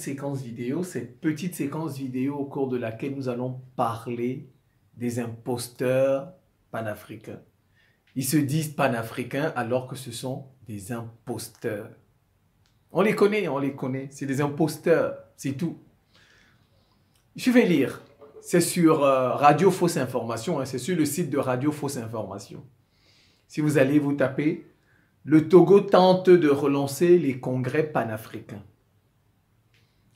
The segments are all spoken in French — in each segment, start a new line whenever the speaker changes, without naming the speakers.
séquence vidéo, cette petite séquence vidéo au cours de laquelle nous allons parler des imposteurs panafricains. Ils se disent panafricains alors que ce sont des imposteurs. On les connaît, on les connaît. C'est des imposteurs, c'est tout. Je vais lire. C'est sur euh, Radio Fausse Information, hein. c'est sur le site de Radio Fausse Information. Si vous allez vous taper, le Togo tente de relancer les congrès panafricains.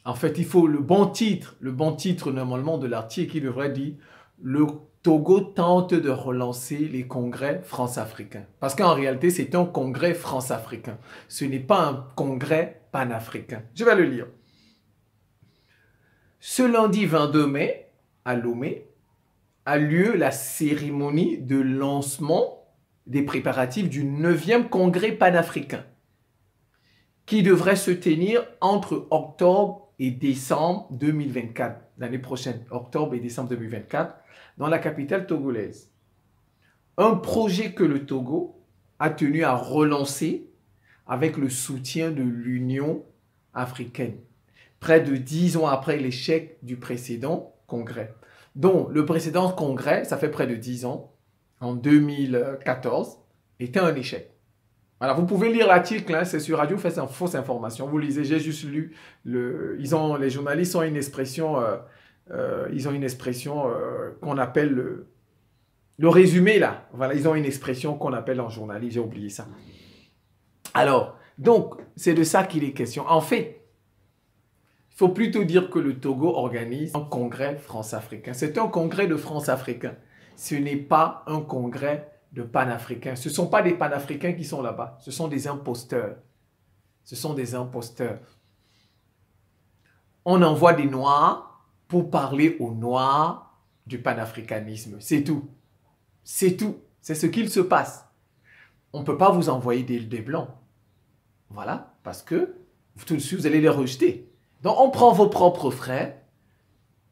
En fait, il faut le bon titre, le bon titre normalement de l'article qui devrait dire le Togo tente de relancer les congrès france-africains. Parce qu'en réalité, c'est un congrès france-africain. Ce n'est pas un congrès panafricain. Je vais le lire. Ce lundi 22 mai, à Lomé, a lieu la cérémonie de lancement des préparatifs du 9e congrès panafricain qui devrait se tenir entre octobre et décembre 2024, l'année prochaine, octobre et décembre 2024, dans la capitale togolaise. Un projet que le Togo a tenu à relancer avec le soutien de l'Union africaine, près de dix ans après l'échec du précédent congrès. Donc, le précédent congrès, ça fait près de dix ans, en 2014, était un échec. Alors, vous pouvez lire l'article, hein, c'est sur Radio fait une fausse information. Vous lisez, j'ai juste lu. Le, ils ont, les journalistes ont une expression, euh, euh, ils ont une expression euh, qu'on appelle le, le, résumé là. Voilà, ils ont une expression qu'on appelle en journaliste, J'ai oublié ça. Alors, donc, c'est de ça qu'il est question. En fait, il faut plutôt dire que le Togo organise un congrès France-Africain. C'est un congrès de France-Africain. Ce n'est pas un congrès de panafricains. Ce ne sont pas des panafricains qui sont là-bas, ce sont des imposteurs. Ce sont des imposteurs. On envoie des noirs pour parler aux noirs du panafricanisme. C'est tout. C'est tout. C'est ce qu'il se passe. On ne peut pas vous envoyer des, blancs. Voilà, parce que tout de suite, vous allez les rejeter. Donc, on prend vos propres frères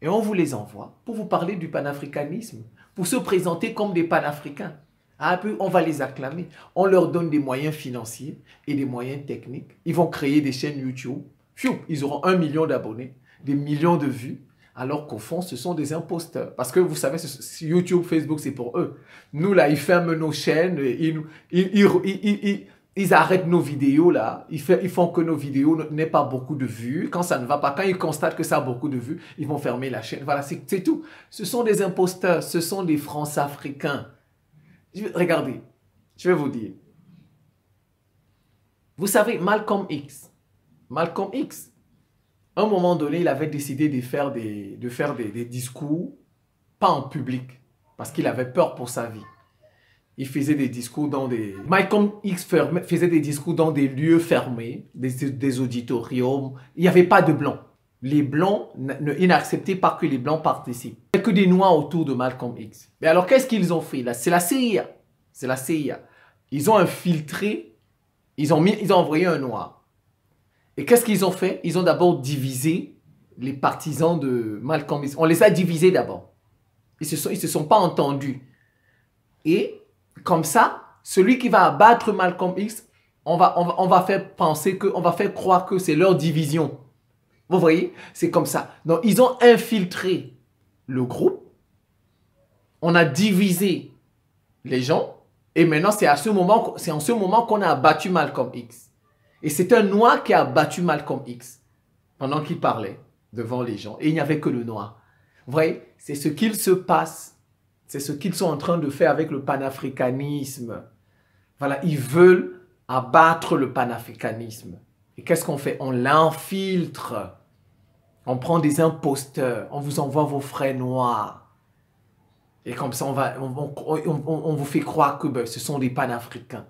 et on vous les envoie pour vous parler du panafricanisme, pour se présenter comme des panafricains. Ah, on va les acclamer. On leur donne des moyens financiers et des moyens techniques. Ils vont créer des chaînes YouTube. ils auront un million d'abonnés, des millions de vues. Alors qu'au fond, ce sont des imposteurs. Parce que vous savez, YouTube, Facebook, c'est pour eux. Nous, là, ils ferment nos chaînes, ils, arrêtent nos vidéos, là. Ils, font que nos vidéos n'aient pas beaucoup de vues. Quand ça ne va pas, quand ils constatent que ça a beaucoup de vues, ils vont fermer la chaîne. Voilà, c'est tout. Ce sont des imposteurs, ce sont des Français africains regardez, je vais vous dire. Vous savez, Malcolm X, Malcolm X, à un moment donné, il avait décidé de faire des, discours, pas en public, parce qu'il avait peur pour sa vie. Il faisait des discours dans des... Malcolm X faisait des discours dans des lieux fermés, des, auditoriums. Il n'y avait pas de blancs. Les blancs, il n'acceptait pas que les blancs participent des noirs autour de Malcolm X. Mais alors, qu'est-ce qu'ils ont fait là C'est la CIA. C'est la CIA. Ils ont infiltré, ils ont, mis, ils envoyé un noir. Et qu'est-ce qu'ils ont fait Ils ont d'abord divisé les partisans de Malcolm X. On les a divisés d'abord. Ils ne se, sont, ils se sont pas entendus. Et comme ça, celui qui va abattre Malcolm X, on va, on va, faire penser que, on va faire croire que c'est leur division. Vous voyez C'est comme ça. Donc, ils ont infiltré le groupe, on a divisé les gens, et maintenant c'est à ce moment, c'est en ce moment qu'on a abattu Malcolm X. Et c'est un noir qui a abattu Malcolm X pendant qu'il parlait devant les gens, et il n'y avait que le noir. Vous voyez, c'est ce qu'il se passe, c'est ce qu'ils sont en train de faire avec le panafricanisme. Voilà, ils veulent abattre le panafricanisme. Et qu'est-ce qu'on fait On l'infiltre. On prend des imposteurs, on vous envoie vos frais noirs. Et comme ça, on, va, on, vous fait croire que ben, ce sont des panafricains.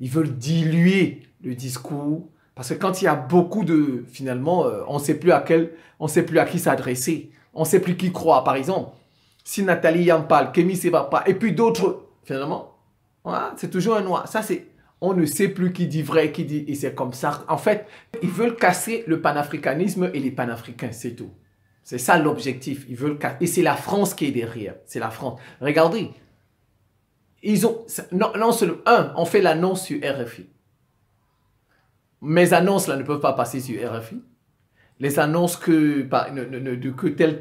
Ils veulent diluer le discours. Parce que quand il y a beaucoup de... Finalement, euh, on ne sait plus à quel... On sait plus à qui s'adresser. On ne sait plus qui croit, par exemple. Si Nathalie Yampal, Kémy pas, et puis d'autres, finalement, c'est toujours un noir. Ça, c'est on ne sait plus qui dit vrai, qui dit... Et c'est comme ça. En fait, ils veulent casser le panafricanisme et les panafricains, c'est tout. C'est ça l'objectif. Ils veulent casser. Et c'est la France qui est derrière. C'est la France. Regardez. Ils ont... Non, non seulement... Un, on fait l'annonce sur RFI. Mes annonces, là, ne peuvent pas passer sur RFI. Les annonces que... ne, que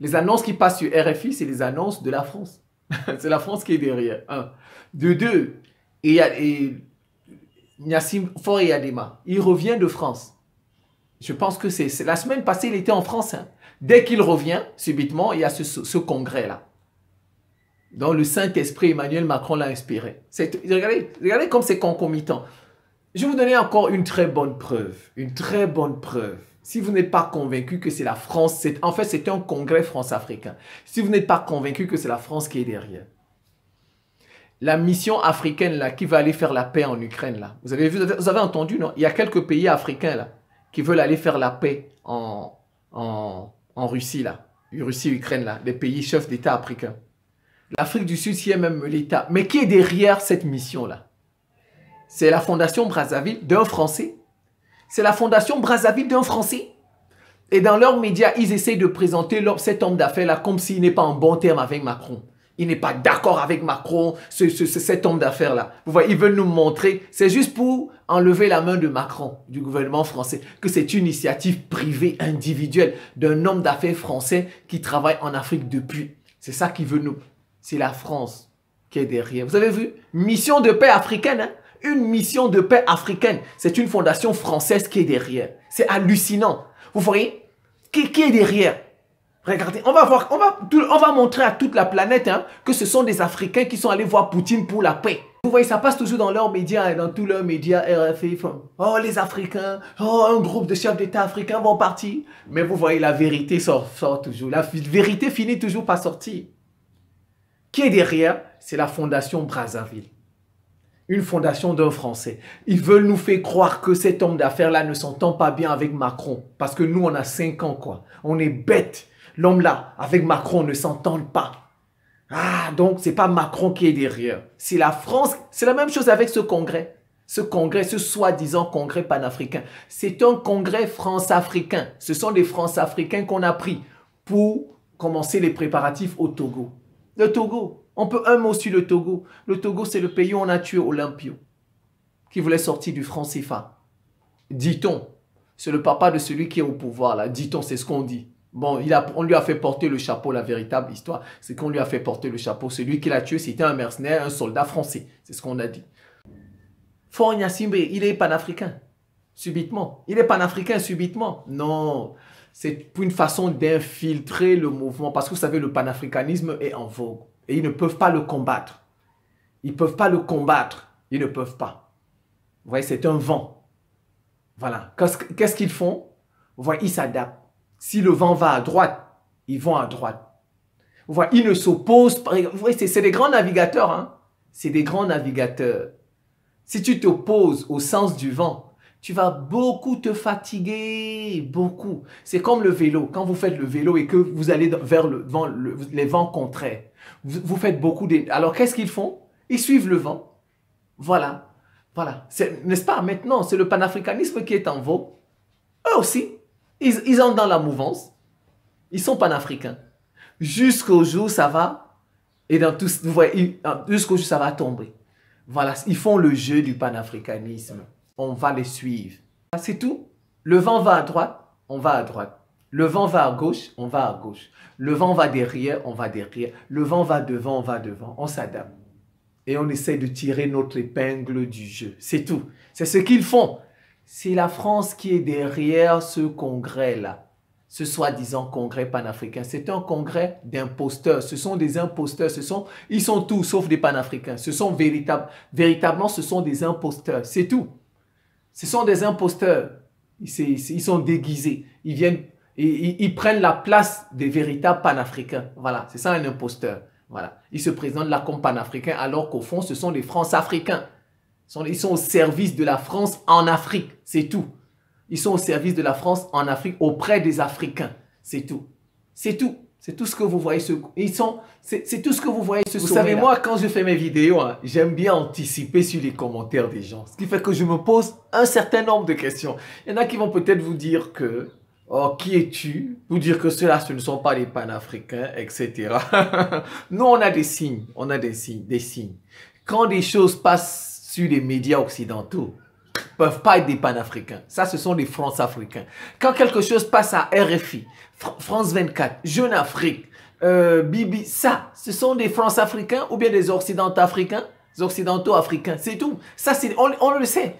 les annonces qui passent sur RFI, c'est les annonces de la France. c'est la France qui est derrière. Un. De deux, et, et Nassim Faure il revient de France. Je pense que c'est la semaine passée, il était en France. Hein. Dès qu'il revient, subitement, il y a ce, congrès-là. Dans le Saint-Esprit, Emmanuel Macron l'a inspiré. Regardez, regardez comme c'est concomitant. Je vais vous donner encore une très bonne preuve. Une très bonne preuve. Si vous n'êtes pas convaincu que c'est la France, en fait, c'était un congrès France-Africain. Si vous n'êtes pas convaincu que c'est la France qui est derrière, la mission africaine là, qui va aller faire la paix en Ukraine là. Vous avez vu, vous avez entendu, non Il y a quelques pays africains là qui veulent aller faire la paix en, en, en Russie là, Russie, Ukraine là, les pays chefs d'État africains. L'Afrique du Sud, si est même l'État. Mais qui est derrière cette mission là C'est la Fondation Brazzaville d'un Français. C'est la Fondation Brazzaville d'un Français. Et dans leurs médias, ils essaient de présenter cet homme d'affaires là comme s'il n'est pas en bon terme avec Macron il n'est pas d'accord avec Macron, cet homme d'affaires-là. Vous voyez, ils veulent nous montrer, c'est juste pour enlever la main de Macron, du gouvernement français, que c'est une initiative privée, individuelle, d'un homme d'affaires français qui travaille en Afrique depuis. C'est ça qu'ils veulent nous. C'est la France qui est derrière. Vous avez vu Mission de paix africaine, hein? Une mission de paix africaine. C'est une fondation française qui est derrière. C'est hallucinant. Vous voyez qui est derrière Regardez, on va voir, va, montrer à toute la planète hein, que ce sont des Africains qui sont allés voir Poutine pour la paix. Vous voyez, ça passe toujours dans leurs médias et hein, dans tous leurs médias RFI. Oh, les Africains, oh, un groupe de chefs d'État africains vont partir. Mais vous voyez, la vérité sort, sort toujours. La vérité finit toujours par sortir. Qui est derrière C'est la fondation Brazzaville. Une fondation d'un Français. Ils veulent nous faire croire que cet homme d'affaires-là ne s'entend pas bien avec Macron. Parce que nous, on a 5 ans, quoi. On est bêtes l'homme-là avec Macron ne s'entendent pas. Ah, donc c'est pas Macron qui est derrière. C'est la France. C'est la même chose avec ce congrès. Ce congrès, ce soi-disant congrès panafricain. C'est un congrès france-africain. Ce sont des france-africains qu'on a pris pour commencer les préparatifs au Togo. Le Togo. On peut un mot sur le Togo. Le Togo, c'est le pays où on a tué Olympio, qui voulait sortir du franc CFA. Dit-on. C'est le papa de celui qui est au pouvoir, là. Dit-on, c'est ce qu'on dit. Bon, il a, on lui a fait porter le chapeau, la véritable histoire, c'est qu'on lui a fait porter le chapeau. Celui qui l'a tué, c'était un mercenaire, un soldat français. C'est ce qu'on a dit. Fourniasimbe, il est panafricain, subitement. Il est panafricain, subitement. Non, c'est pour une façon d'infiltrer le mouvement, parce que vous savez, le panafricanisme est en vogue. Et ils ne peuvent pas le combattre. Ils ne peuvent pas le combattre. Ils ne peuvent pas. Vous voyez, c'est un vent. Voilà. Qu'est-ce qu'ils font Vous voyez, ils s'adaptent si le vent va à droite, ils vont à droite. Vous voyez, ils ne s'opposent pas. Vous voyez, c'est des grands navigateurs. Hein? C'est des grands navigateurs. Si tu t'opposes au sens du vent, tu vas beaucoup te fatiguer, beaucoup. C'est comme le vélo. Quand vous faites le vélo et que vous allez vers le vent, les vents contraires, vous, faites beaucoup de... Alors qu'est-ce qu'ils font Ils suivent le vent. Voilà. Voilà. N'est-ce pas Maintenant, c'est le panafricanisme qui est en vogue. Eux aussi, ils, ils entrent dans la mouvance. Ils sont panafricains. Jusqu'au jour, ça va. Et dans tout, euh, jusqu'au ça va tomber. Voilà, ils font le jeu du panafricanisme. On va les suivre. Ah, c'est tout. Le vent va à droite, on va à droite. Le vent va à gauche, on va à gauche. Le vent va derrière, on va derrière. Le vent va devant, on va devant. On s'adapte. Et on essaie de tirer notre épingle du jeu. C'est tout. C'est ce qu'ils font c'est la France qui est derrière ce congrès-là, ce soi-disant congrès panafricain. C'est un congrès d'imposteurs. Ce sont des imposteurs. Ce sont, ils sont tous sauf des panafricains. Ce sont véritables, véritablement, ce sont des imposteurs. C'est tout. Ce sont des imposteurs. Ils, sont déguisés. Ils viennent, ils, prennent la place des véritables panafricains. Voilà, c'est ça un imposteur. Voilà. Ils se présentent là comme panafricains alors qu'au fond, ce sont les Français africains ils sont au service de la France en Afrique, c'est tout. Ils sont au service de la France en Afrique auprès des Africains, c'est tout. C'est tout. C'est tout ce que vous voyez. Ce, ils sont, c'est, tout ce que vous voyez. vous savez, moi, quand je fais mes vidéos, hein, j'aime bien anticiper sur les commentaires des gens. Ce qui fait que je me pose un certain nombre de questions. Il y en a qui vont peut-être vous dire que, oh, qui es-tu Vous dire que ceux-là, ce ne sont pas les panafricains, etc. Nous, on a des signes. On a des signes. Des signes. Quand des choses passent sur les médias occidentaux peuvent pas être des panafricains. Ça, ce sont des France-africains. Quand quelque chose passe à RFI, France 24, Jeune Afrique, euh, Bibi, ça, ce sont des France-africains ou bien des Occidentaux-africains Occidentaux-africains, c'est tout. Ça, on, on le sait.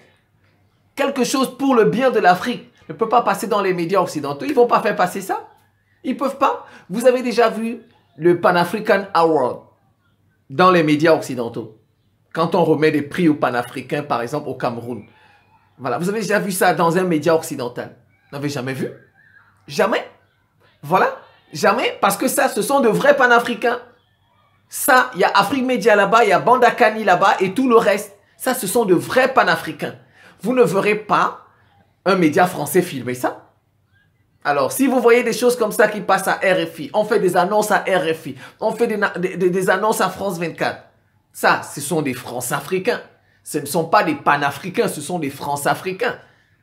Quelque chose pour le bien de l'Afrique ne peut pas passer dans les médias occidentaux. Ils ne vont pas faire passer ça. Ils ne peuvent pas. Vous avez déjà vu le Pan African Award dans les médias occidentaux quand on remet des prix aux panafricains, par exemple, au Cameroun. Voilà, vous avez déjà vu ça dans un média occidental. Vous n'avez jamais vu Jamais. Voilà, jamais, parce que ça, ce sont de vrais panafricains. Ça, il y a Afrique Média là-bas, il y a Bandakani là-bas et tout le reste. Ça, ce sont de vrais panafricains. Vous ne verrez pas un média français filmer ça. Alors, si vous voyez des choses comme ça qui passent à RFI, on fait des annonces à RFI, on fait des annonces à France 24, ça, ce sont des France-Africains. Ce ne sont pas des panafricains, ce sont des France-Africains.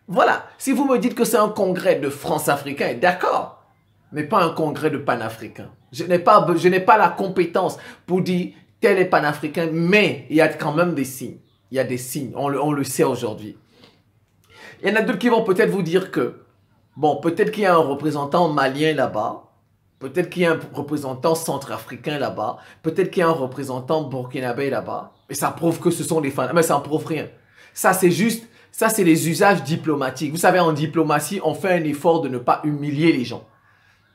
Voilà. Si vous me dites que c'est un congrès de France-Africains, d'accord. Mais pas un congrès de panafricains. Je n'ai pas, je n'ai pas la compétence pour dire tel est panafricain, mais il y a quand même des signes. Il y a des signes. On le, on le sait aujourd'hui. Il y en a d'autres qui vont peut-être vous dire que, bon, peut-être qu'il y a un représentant malien là-bas, Peut-être qu'il y a un représentant centrafricain là-bas. Peut-être qu'il y a un représentant burkinabé là-bas. Mais ça prouve que ce sont des fans. Mais ça ne prouve rien. Ça, c'est juste, ça, c'est les usages diplomatiques. Vous savez, en diplomatie, on fait un effort de ne pas humilier les gens.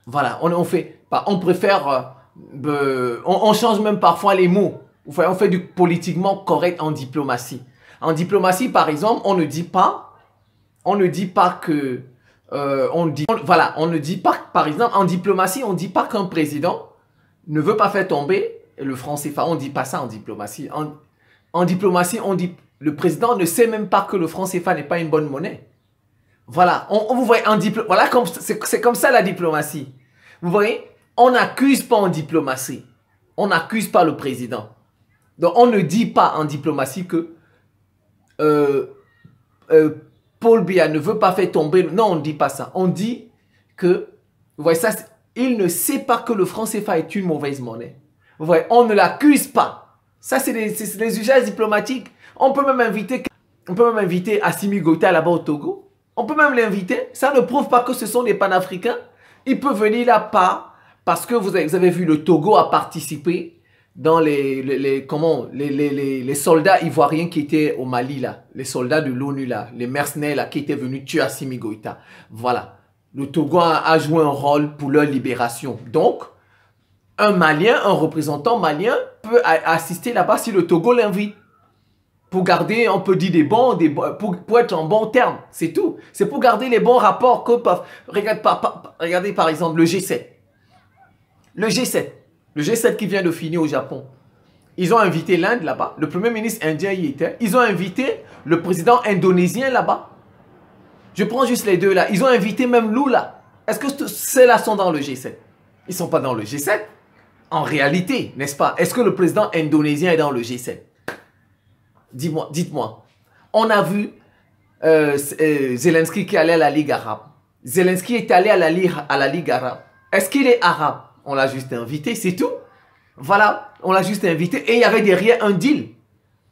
Voilà, on, on fait, pas... on préfère, euh, on, change même parfois les mots. voyez, on fait du politiquement correct en diplomatie. En diplomatie, par exemple, on ne dit pas, on ne dit pas que euh, on dit, voilà, on ne dit pas, par exemple, en diplomatie, on ne dit pas qu'un président ne veut pas faire tomber le franc CFA. On ne dit pas ça en diplomatie. En, diplomatie, on dit le président ne sait même pas que le franc CFA n'est pas une bonne monnaie. Voilà, on, vous voyez en voilà c'est comme ça la diplomatie. Vous voyez, on n'accuse pas en diplomatie, on n'accuse pas le président. Donc on ne dit pas en diplomatie que euh, euh, Paul Biya ne veut pas faire tomber. Non, on ne dit pas ça. On dit que, vous voyez, ça, il ne sait pas que le franc CFA est une mauvaise monnaie. Vous voyez, on ne l'accuse pas. Ça, c'est les, usages diplomatiques. On peut même inviter, on peut même inviter Assimi Gota là-bas au Togo. On peut même l'inviter. Ça ne prouve pas que ce sont des panafricains. Il peut venir là-bas parce que vous avez vu le Togo a participé dans les, les, comment, les, les, soldats ivoiriens qui étaient au Mali, là, les soldats de l'ONU, les mercenaires, là, qui étaient venus tuer Assimi Voilà. Le Togo a joué un rôle pour leur libération. Donc, un Malien, un représentant malien peut assister là-bas si le Togo l'invite. Pour garder, on peut dire des bons, des pour, être en bons termes c'est tout. C'est pour garder les bons rapports que peuvent. regardez par exemple le G7. Le G7, le G7 qui vient de finir au Japon. Ils ont invité l'Inde là-bas. Le premier ministre indien y était. Ils ont invité le président indonésien là-bas. Je prends juste les deux là. Ils ont invité même Lula. Est-ce que ceux-là sont dans le G7 Ils ne sont pas dans le G7. En réalité, n'est-ce pas Est-ce que le président indonésien est dans le G7 dites-moi. On a vu euh, euh, Zelensky qui allait à la Ligue arabe. Zelensky est allé à la Ligue arabe. Est-ce qu'il est arabe on l'a juste invité, c'est tout. Voilà, on l'a juste invité et il y avait derrière un deal.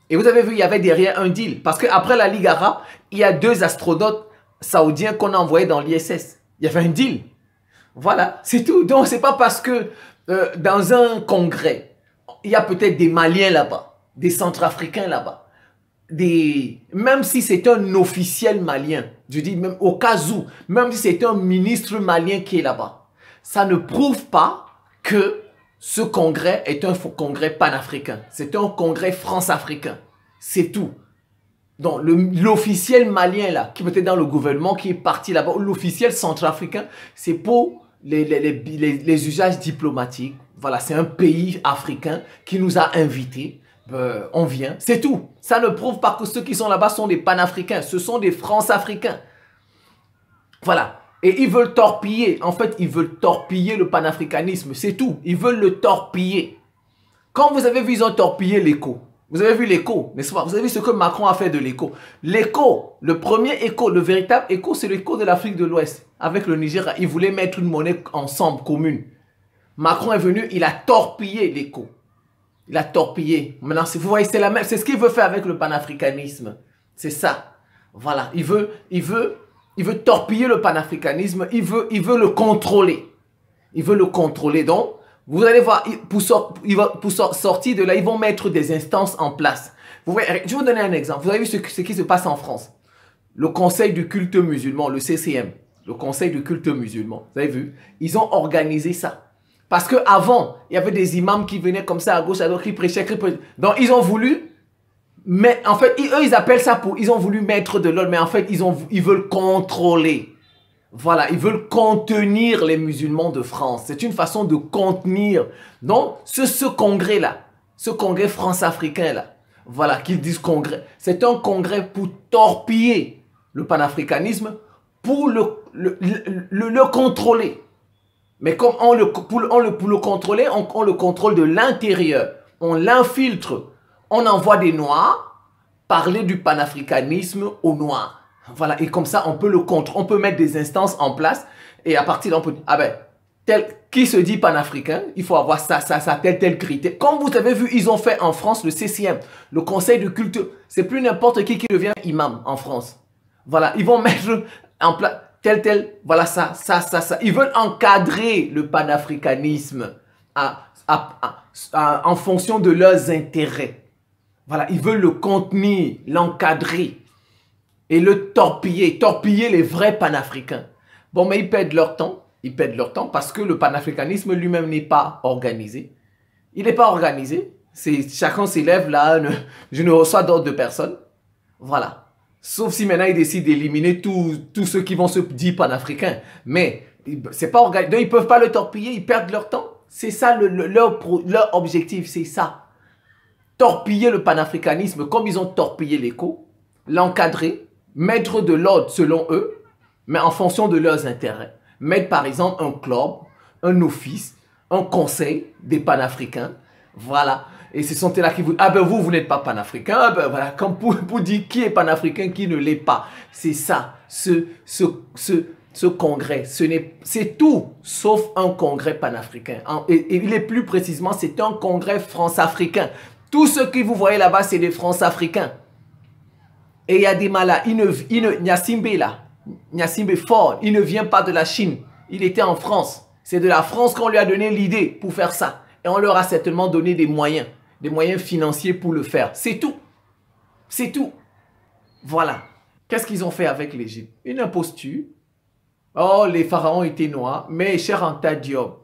Et vous avez vu, il y avait derrière un deal. Parce qu'après la Ligue arabe, il y a deux astronautes saoudiens qu'on a envoyés dans l'ISS. Il y avait un deal. Voilà, c'est tout. Donc, c'est pas parce que euh, dans un congrès, il y a peut-être des Maliens là-bas, des Centrafricains là-bas, des... même si c'est un officiel malien, je dis même au cas où, même si c'est un ministre malien qui est là-bas, ça ne prouve pas que ce congrès est un congrès panafricain. C'est un congrès france-africain. C'est tout. Donc, l'officiel malien, là, qui était dans le gouvernement, qui est parti là-bas, l'officiel centrafricain, c'est pour les, les, usages diplomatiques. Voilà, c'est un pays africain qui nous a invités. Ben, on vient. C'est tout. Ça ne prouve pas que ceux qui sont là-bas sont des panafricains. Ce sont des france-africains. Voilà. Et ils veulent torpiller. En fait, ils veulent torpiller le panafricanisme. C'est tout. Ils veulent le torpiller. Quand vous avez vu, ils ont torpillé l'écho. Vous avez vu l'écho, n'est-ce pas Vous avez vu ce que Macron a fait de l'écho. L'écho, le premier écho, le véritable écho, c'est l'écho de l'Afrique de l'Ouest. Avec le Niger. ils voulaient mettre une monnaie ensemble, commune. Macron est venu, il a torpillé l'écho. Il a torpillé. Maintenant, vous voyez, c'est la même. C'est ce qu'il veut faire avec le panafricanisme. C'est ça. Voilà. Il veut, il veut il veut torpiller le panafricanisme, il veut, il veut le contrôler. Il veut le contrôler. Donc, vous allez voir, pour, sortir de là, ils vont mettre des instances en place. Vous je vais vous donner un exemple. Vous avez vu ce, ce, qui se passe en France. Le Conseil du culte musulman, le CCM, le Conseil du culte musulman, vous avez vu, ils ont organisé ça. Parce qu'avant, il y avait des imams qui venaient comme ça à gauche, à droite, qui prêchaient, qui prêchaient. Donc, ils ont voulu mais en fait, eux, ils appellent ça pour... Ils ont voulu mettre de l'ol, mais en fait, ils, ont, ils veulent contrôler. Voilà, ils veulent contenir les musulmans de France. C'est une façon de contenir. Donc, ce, ce congrès-là, ce congrès france-africain-là, voilà, qu'ils disent congrès, c'est un congrès pour torpiller le panafricanisme, pour le, le, le, contrôler. Mais comme on le, pour, on le, pour le contrôler, on, on le contrôle de l'intérieur. On l'infiltre on envoie des Noirs parler du panafricanisme aux Noirs. Voilà, et comme ça, on peut le contre, on peut mettre des instances en place, et à partir d'un peut ah ben, tel, qui se dit panafricain, il faut avoir ça, ça, ça, tel, tel critère. Comme vous avez vu, ils ont fait en France le CCM, le Conseil de culture. C'est plus n'importe qui qui devient imam en France. Voilà, ils vont mettre en place tel, tel, voilà ça, ça, ça, ça. Ils veulent encadrer le panafricanisme en fonction de leurs intérêts. Voilà, ils veulent le contenir, l'encadrer et le torpiller, torpiller les vrais panafricains. Bon, mais ils perdent leur temps, ils perdent leur temps parce que le panafricanisme lui-même n'est pas organisé. Il n'est pas organisé, c'est chacun s'élève là, je ne reçois d'ordre de personne. Voilà. Sauf si maintenant ils décident d'éliminer tous ceux qui vont se dire panafricains. Mais c'est pas organisé, ils peuvent pas le torpiller, ils perdent leur temps. C'est ça leur objectif, c'est ça torpiller le panafricanisme comme ils ont torpillé l'écho, l'encadrer, mettre de l'ordre selon eux, mais en fonction de leurs intérêts. Mettre par exemple un club, un office, un conseil des panafricains. Voilà. Et ce sont là qui vous ah ben vous, vous n'êtes pas panafricain. Ah ben voilà, comme pour, dire qui est panafricain, qui ne l'est pas. C'est ça, ce, ce, ce, congrès. Ce c'est tout sauf un congrès panafricain. Et, il est plus précisément, c'est un congrès france-africain. Tout ce que vous voyez là-bas, c'est des Français africains. Et il y a des malades. Il là, fort, il ne vient pas de la Chine. Il était en France. C'est de la France qu'on lui a donné l'idée pour faire ça. Et on leur a certainement donné des moyens, des moyens financiers pour le faire. C'est tout. C'est tout. Voilà. Qu'est-ce qu'ils ont fait avec l'Égypte Une imposture. Oh, les pharaons étaient noirs, mais cher Anta Diop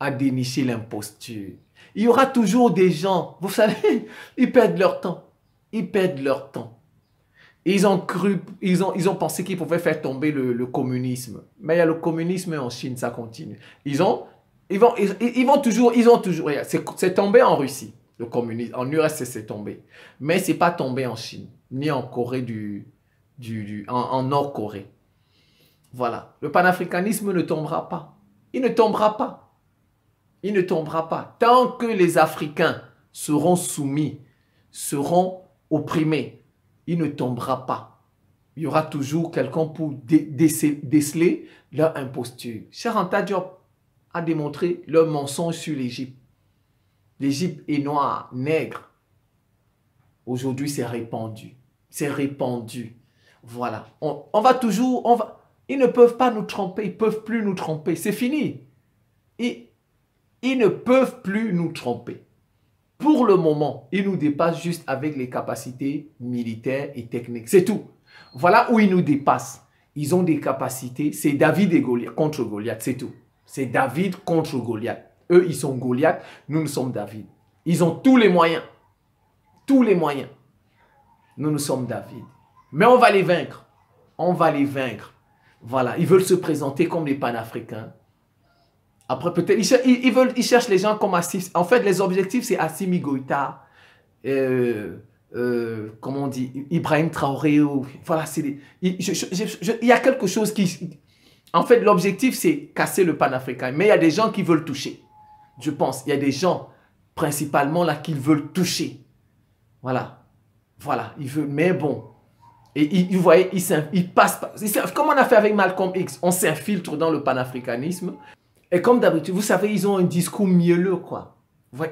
a déniché l'imposture il y aura toujours des gens, vous savez, ils perdent leur temps. Ils perdent leur temps. ils ont cru, ils ont, ils ont pensé qu'ils pouvaient faire tomber le, communisme. Mais il y a le communisme en Chine, ça continue. Ils ont, ils vont, ils, vont toujours, ils ont toujours, c'est tombé en Russie, le communisme. En URSS, c'est tombé. Mais c'est pas tombé en Chine, ni en Corée du, du, en, en Nord-Corée. Voilà. Le panafricanisme ne tombera pas. Il ne tombera pas. Il ne tombera pas. Tant que les Africains seront soumis, seront opprimés, il ne tombera pas. Il y aura toujours quelqu'un pour déceler leur imposture. Charanta Diop a démontré le mensonge sur l'Égypte. L'Égypte est noire, nègre. Aujourd'hui, c'est répandu. C'est répandu. Voilà. On, va toujours... On va... Ils ne peuvent pas nous tromper. Ils ne peuvent plus nous tromper. C'est fini. Et ils ne peuvent plus nous tromper. Pour le moment, ils nous dépassent juste avec les capacités militaires et techniques. C'est tout. Voilà où ils nous dépassent. Ils ont des capacités. C'est David et Goliath contre Goliath. C'est tout. C'est David contre Goliath. Eux, ils sont Goliath. Nous, nous sommes David. Ils ont tous les moyens. Tous les moyens. Nous, nous sommes David. Mais on va les vaincre. On va les vaincre. Voilà. Ils veulent se présenter comme les panafricains. Après, peut-être, ils, ils cherchent les gens comme Assis En fait, les objectifs, c'est Assimi Goïta, euh, euh, comment on dit, Ibrahim Traoré. voilà, c'est il, y a quelque chose qui... En fait, l'objectif, c'est casser le panafricain. Mais il y a des gens qui veulent toucher. Je pense, il y a des gens, principalement, là, qui veulent toucher. Voilà. Voilà, ils mais bon. Et vous voyez, ils, passent, comme on a fait avec Malcolm X, on s'infiltre dans le panafricanisme. Et comme d'habitude, vous savez, ils ont un discours mielleux, quoi.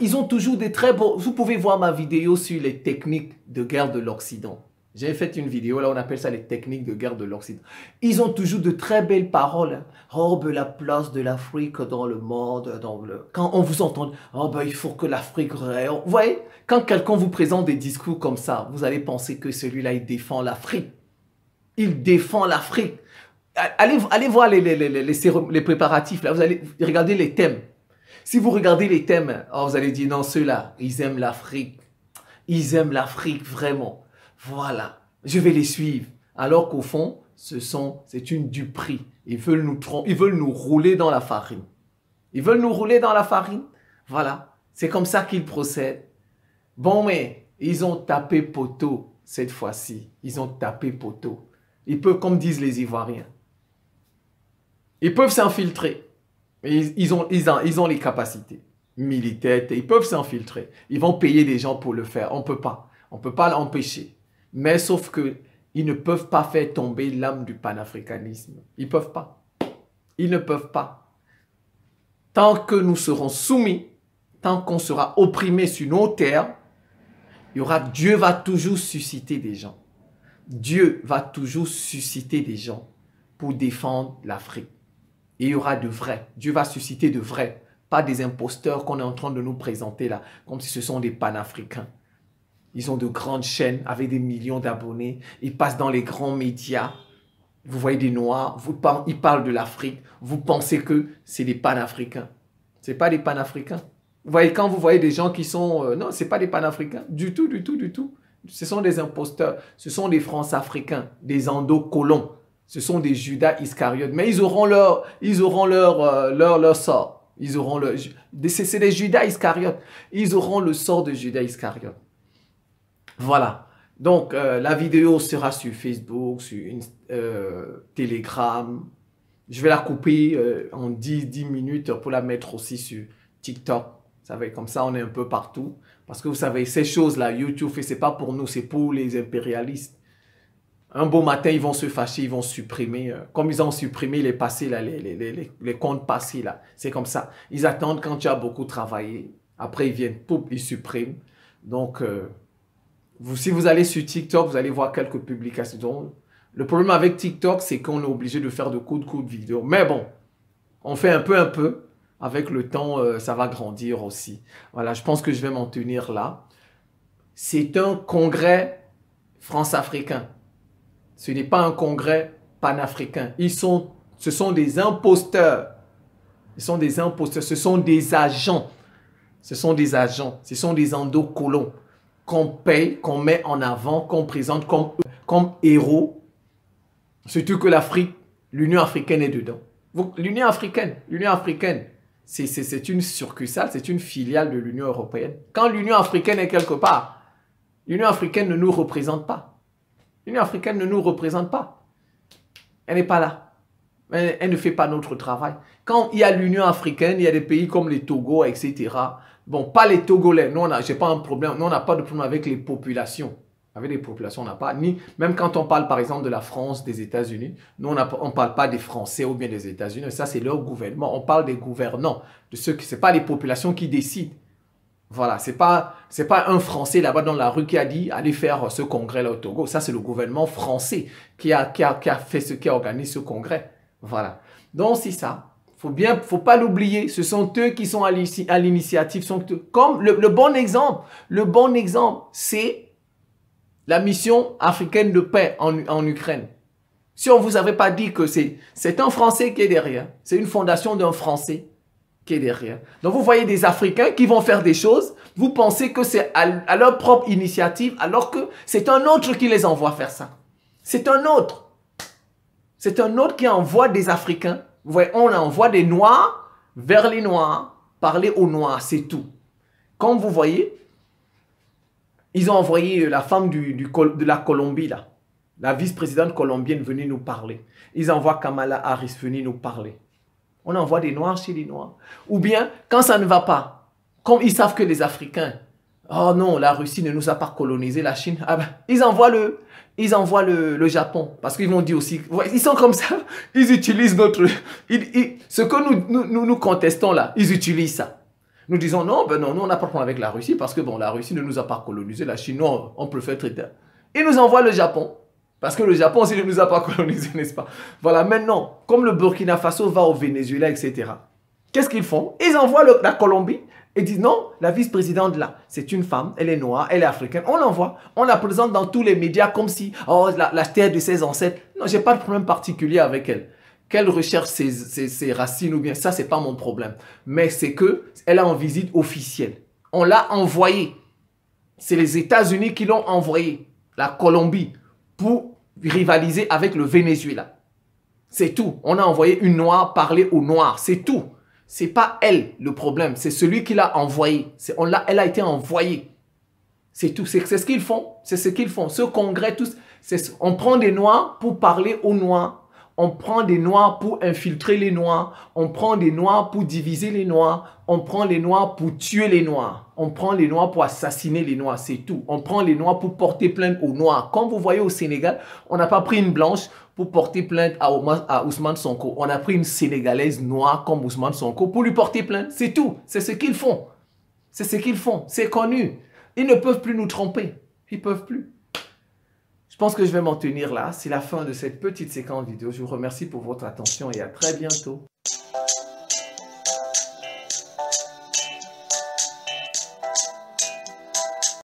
Ils ont toujours des très beaux... Vous pouvez voir ma vidéo sur les techniques de guerre de l'Occident. J'ai fait une vidéo, là on appelle ça les techniques de guerre de l'Occident. Ils ont toujours de très belles paroles. Hein. Oh ben, la place de l'Afrique dans le monde, dans le... quand on vous entend, oh ben, il faut que l'Afrique... Vous voyez, quand quelqu'un vous présente des discours comme ça, vous allez penser que celui-là il défend l'Afrique. Il défend l'Afrique allez, allez voir les, les, préparatifs, là, vous allez regarder les thèmes. Si vous regardez les thèmes, oh, vous allez dire non, ceux-là, ils aiment l'Afrique. Ils aiment l'Afrique vraiment. Voilà, je vais les suivre. Alors qu'au fond, ce c'est une duperie. Ils veulent nous ils veulent nous rouler dans la farine. Ils veulent nous rouler dans la farine. Voilà, c'est comme ça qu'ils procèdent. Bon, mais ils ont tapé poteau cette fois-ci. Ils ont tapé poteau. Ils peuvent, comme disent les Ivoiriens, ils peuvent s'infiltrer. Ils, ont, ils, ils ont les capacités militaires, ils peuvent s'infiltrer. Ils vont payer des gens pour le faire. On ne peut pas. On ne peut pas l'empêcher. Mais sauf que ils ne peuvent pas faire tomber l'âme du panafricanisme. Ils ne peuvent pas. Ils ne peuvent pas. Tant que nous serons soumis, tant qu'on sera opprimé sur nos terres, il y aura Dieu va toujours susciter des gens. Dieu va toujours susciter des gens pour défendre l'Afrique. Et il y aura de vrais. Dieu va susciter de vrais. Pas des imposteurs qu'on est en train de nous présenter là, comme si ce sont des panafricains. Ils ont de grandes chaînes avec des millions d'abonnés. Ils passent dans les grands médias. Vous voyez des Noirs, ils parlent de l'Afrique. Vous pensez que c'est des panafricains. Ce pas des panafricains. Vous voyez, quand vous voyez des gens qui sont... Euh, non, ce pas des panafricains. Du tout, du tout, du tout. Ce sont des imposteurs. Ce sont des Français africains, des endocolons ce sont des Judas Iscariotes, mais ils auront leur, ils auront leur, euh, leur, leur sort. Ils auront le, c'est des Judas Iscariotes. Ils auront le sort de Judas iscariotes Voilà. Donc, euh, la vidéo sera sur Facebook, sur euh, Telegram. Je vais la couper en 10, 10 minutes pour la mettre aussi sur TikTok. va savez, comme ça, on est un peu partout. Parce que vous savez, ces choses-là, YouTube, c'est pas pour nous, c'est pour les impérialistes. Un beau matin, ils vont se fâcher, ils vont supprimer, euh, comme ils ont supprimé les passés, les, comptes passés. là. C'est comme ça. Ils attendent quand tu as beaucoup travaillé. Après, ils viennent, poup, ils suppriment. Donc, euh, si vous allez sur TikTok, vous allez voir quelques publications. le problème avec TikTok, c'est qu'on est obligé de faire de coups de coups de vidéos. Mais bon, on fait un peu, un peu. Avec le temps, euh, ça va grandir aussi. Voilà, je pense que je vais m'en tenir là. C'est un congrès france-africain. Ce n'est pas un congrès panafricain. ce sont des imposteurs. Ils sont des imposteurs. Ce sont des agents. Ce sont des agents. Ce sont des endocolons qu'on paye, qu'on met en avant, qu'on présente comme, comme héros. Surtout que l'Afrique, l'Union africaine est dedans. L'Union africaine, l'Union africaine, c'est une succursale, c'est une filiale de l'Union européenne. Quand l'Union africaine est quelque part, l'Union africaine ne nous représente pas. L'Union africaine ne nous représente pas. Elle n'est pas là. Elle, ne fait pas notre travail. Quand il y a l'Union africaine, il y a des pays comme les Togo, etc. Bon, pas les Togolais. Nous, je pas un problème. Nous, on n'a pas de problème avec les populations. Avec les populations, on n'a pas. Ni, même quand on parle, par exemple, de la France, des États-Unis, nous, on ne parle pas des Français ou bien des États-Unis. Ça, c'est leur gouvernement. On parle des gouvernants, de ceux qui. pas les populations qui décident. Voilà, c'est pas c'est pas un Français là-bas dans la rue qui a dit allez faire ce congrès là au Togo. Ça c'est le gouvernement français qui a, qui a, qui a fait ce qui a organisé ce congrès. Voilà. Donc c'est ça. Faut bien, faut pas l'oublier. Ce sont eux qui sont à l'initiative. Sont Comme le, le, bon exemple, le bon exemple, c'est la mission africaine de paix en, en Ukraine. Si on vous avait pas dit que c'est c'est un Français qui est derrière, c'est une fondation d'un Français derrière. Donc vous voyez des Africains qui vont faire des choses, vous pensez que c'est à, leur propre initiative, alors que c'est un autre qui les envoie faire ça. C'est un autre. C'est un autre qui envoie des Africains. Vous voyez, on envoie des Noirs vers les Noirs, parler aux Noirs, c'est tout. Comme vous voyez, ils ont envoyé la femme du, du, de la Colombie, là, la vice-présidente colombienne Venir nous parler. Ils envoient Kamala Harris venir nous parler on envoie des noirs chez les noirs. Ou bien, quand ça ne va pas, comme ils savent que les Africains, oh non, la Russie ne nous a pas colonisé, la Chine, ah ben, ils envoient le, ils envoient le, Japon. Parce qu'ils vont dire aussi, ils sont comme ça, ils utilisent notre, ce que nous, nous, nous, contestons là, ils utilisent ça. Nous disons non, ben non, nous on n'a pas de problème avec la Russie parce que bon, la Russie ne nous a pas colonisé, la Chine, non, on peut faire traiter. Ils nous envoient le Japon. Parce que le Japon aussi ne nous a pas colonisés, n'est-ce pas Voilà, maintenant, comme le Burkina Faso va au Venezuela, etc., qu'est-ce qu'ils font Ils envoient la Colombie et disent non, la vice-présidente là, c'est une femme, elle est noire, elle est africaine. On l'envoie, on la présente dans tous les médias comme si, oh, la, terre de ses ancêtres. Non, je n'ai pas de problème particulier avec elle. Qu'elle recherche ses, racines ou bien ça, c'est pas mon problème. Mais c'est que elle est en visite officielle. On l'a envoyée. C'est les États-Unis qui l'ont envoyée. La Colombie pour rivaliser avec le Venezuela. C'est tout. On a envoyé une noire parler aux noirs. C'est tout. C'est pas elle le problème. C'est celui qui l'a envoyée. On l'a, elle a été envoyée. C'est tout. C'est ce qu'ils font. C'est ce qu'ils font. Ce congrès, tous. On prend des noirs pour parler aux noirs. On prend des noirs pour infiltrer les noirs. On prend des noirs pour diviser les noirs. On prend les noirs pour tuer les noirs. On prend les noirs pour assassiner les noirs. C'est tout. On prend les noirs pour porter plainte aux noirs. Comme vous voyez au Sénégal, on n'a pas pris une blanche pour porter plainte à, Ousmane Sonko. On a pris une Sénégalaise noire comme Ousmane Sonko pour lui porter plainte. C'est tout. C'est ce qu'ils font. C'est ce qu'ils font. C'est connu. Ils ne peuvent plus nous tromper. Ils ne peuvent plus. Je pense que je vais m'en tenir là. C'est la fin de cette petite séquence vidéo. Je vous remercie pour votre attention et à très bientôt.